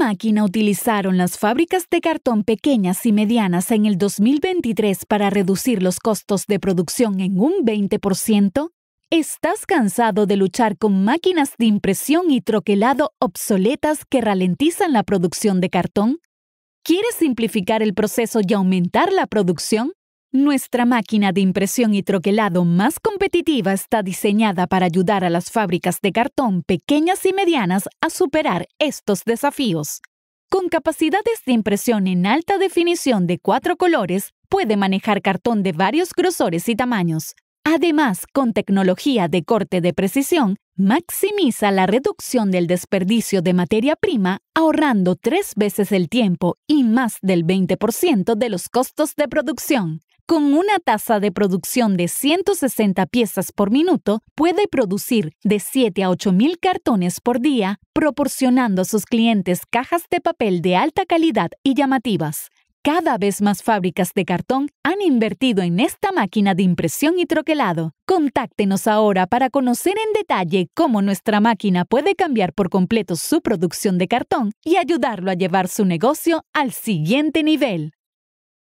máquina utilizaron las fábricas de cartón pequeñas y medianas en el 2023 para reducir los costos de producción en un 20%? ¿Estás cansado de luchar con máquinas de impresión y troquelado obsoletas que ralentizan la producción de cartón? ¿Quieres simplificar el proceso y aumentar la producción? Nuestra máquina de impresión y troquelado más competitiva está diseñada para ayudar a las fábricas de cartón pequeñas y medianas a superar estos desafíos. Con capacidades de impresión en alta definición de cuatro colores, puede manejar cartón de varios grosores y tamaños, Además, con tecnología de corte de precisión, maximiza la reducción del desperdicio de materia prima, ahorrando tres veces el tiempo y más del 20% de los costos de producción. Con una tasa de producción de 160 piezas por minuto, puede producir de 7 a 8 mil cartones por día, proporcionando a sus clientes cajas de papel de alta calidad y llamativas. Cada vez más fábricas de cartón han invertido en esta máquina de impresión y troquelado. Contáctenos ahora para conocer en detalle cómo nuestra máquina puede cambiar por completo su producción de cartón y ayudarlo a llevar su negocio al siguiente nivel.